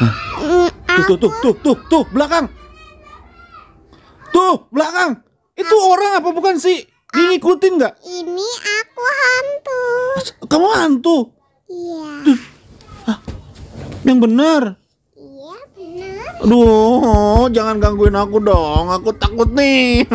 Tuh, tuh, tuh, tuh, tuh, tuh, belakang. Tuh, belakang. Itu aku, orang apa bukan sih? Ah, Dia ngikutin nggak? Ini aku hantu. Kamu hantu? Iya. Yang benar. Iya, benar. Aduh, jangan gangguin aku dong. Aku takut nih.